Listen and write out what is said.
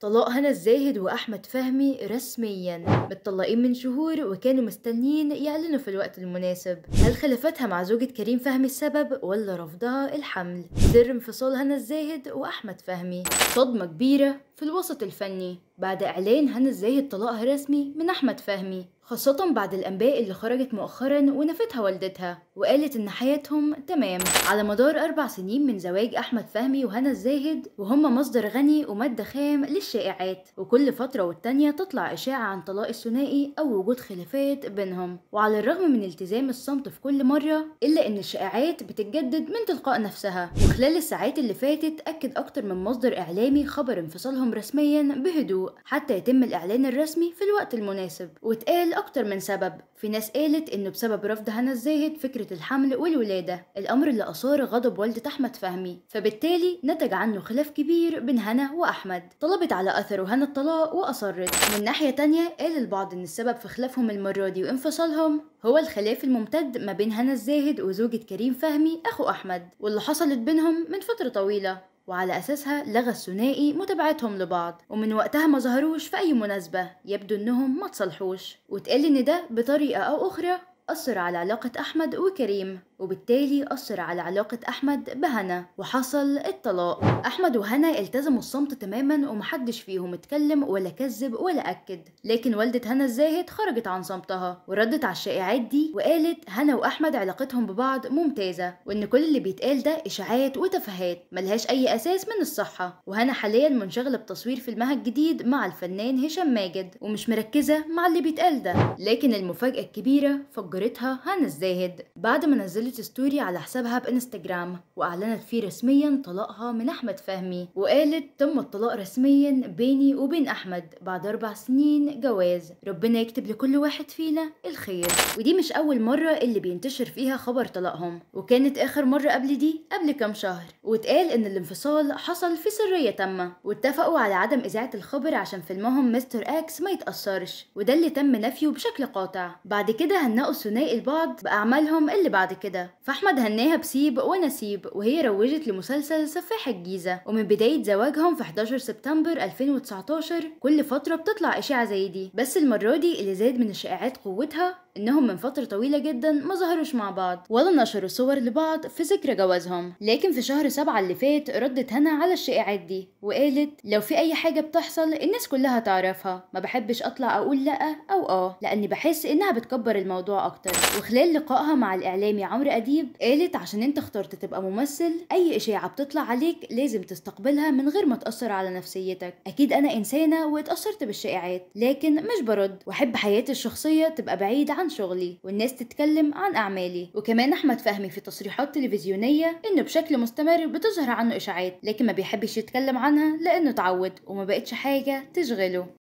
طلاق هنا الزاهد وأحمد فهمي رسميا متطلقين من شهور وكانوا مستنيين يعلنوا في الوقت المناسب هل خلافتها مع زوجة كريم فهمي السبب ولا رفضها الحمل سر انفصال هنا الزاهد وأحمد فهمي صدمة كبيرة في الوسط الفني بعد إعلان هنا إزاي الطلاق رسمي من أحمد فهمي خاصة بعد الأنباء اللي خرجت مؤخرا ونفتها والدتها وقالت إن حياتهم تمام على مدار أربع سنين من زواج أحمد فهمي وهنا الزاهد وهم مصدر غني ومادة خام للشائعات وكل فترة والتانية تطلع إشاعة عن طلاق الثنائي أو وجود خلافات بينهم وعلى الرغم من التزام الصمت في كل مرة إلا إن الشائعات بتتجدد من تلقاء نفسها وخلال الساعات اللي فاتت أكد أكتر من مصدر إعلامي خبر انفصالهم رسميا بهدوء السوق حتى يتم الإعلان الرسمي في الوقت المناسب واتقال أكتر من سبب في ناس قالت إنه بسبب رفض هنا الزاهد فكرة الحمل والولادة الأمر اللي أثار غضب والدة أحمد فهمي فبالتالي نتج عنه خلاف كبير بين هنا وأحمد طلبت على أثره هنا الطلاق وأصرت من ناحية تانية قال البعض إن السبب في خلافهم المرة دي وانفصالهم هو الخلاف الممتد ما بين هنا الزاهد وزوجة كريم فهمي أخو أحمد واللي حصلت بينهم من فترة طويلة وعلى أساسها لغى الثنائي متابعتهم لبعض ومن وقتها ما ظهروش في أي مناسبة يبدو إنهم ما تصلحوش وتقال إن ده بطريقة أو أخرى أثر على علاقة أحمد وكريم وبالتالي أثر على علاقة أحمد بهنا وحصل الطلاق أحمد وهنا التزموا الصمت تماما ومحدش فيهم اتكلم ولا كذب ولا أكد لكن والدة هنا الزاهد خرجت عن صمتها وردت على الشائعات دي وقالت هنا وأحمد علاقتهم ببعض ممتازة وإن كل اللي بيتقال ده إشاعات وتفاهات ملهاش أي أساس من الصحة وهنا حاليا منشغلة بتصوير فيلمها الجديد مع الفنان هشام ماجد ومش مركزة مع اللي بيتقال ده لكن المفاجأة الكبيرة فجرتها هنا الزاهد بعد ما نزلت نزلت ستوري على حسابها بانستجرام واعلنت فيه رسميا طلاقها من احمد فهمي وقالت تم الطلاق رسميا بيني وبين احمد بعد اربع سنين جواز ربنا يكتب لكل واحد فينا الخير ودي مش اول مره اللي بينتشر فيها خبر طلاقهم وكانت اخر مره قبل دي قبل كام شهر واتقال ان الانفصال حصل في سريه تامه واتفقوا على عدم اذاعه الخبر عشان فيلمهم مستر اكس ما يتاثرش وده اللي تم نفيه بشكل قاطع بعد كده هنقوا ثنائي البعض باعمالهم اللي بعد كده ده فأحمد هناها بسيب ونسيب وهي روجت لمسلسل سفاح الجيزة ومن بداية زواجهم في 11 سبتمبر 2019 كل فترة بتطلع إشاعة زي دي بس المرة دي اللي زاد من الشائعات قوتها انهم من فتره طويله جدا ما ظهروش مع بعض ولا نشروا صور لبعض في ذكرى جوازهم لكن في شهر سبعة اللي فات ردت هنا على الشائعات دي وقالت لو في اي حاجه بتحصل الناس كلها تعرفها ما بحبش اطلع اقول لا او اه لاني بحس انها بتكبر الموضوع اكتر وخلال لقائها مع الاعلامي عمرو عمرو أديب قالت عشان أنت اخترت تبقى ممثل أي إشاعة بتطلع عليك لازم تستقبلها من غير ما تأثر على نفسيتك أكيد أنا إنسانة واتأثرت بالشائعات لكن مش برد وأحب حياتي الشخصية تبقى بعيدة عن شغلي والناس تتكلم عن أعمالي وكمان أحمد فهمي في تصريحات تلفزيونية إنه بشكل مستمر بتظهر عنه إشاعات لكن ما بيحبش يتكلم عنها لأنه اتعود وما بقتش حاجة تشغله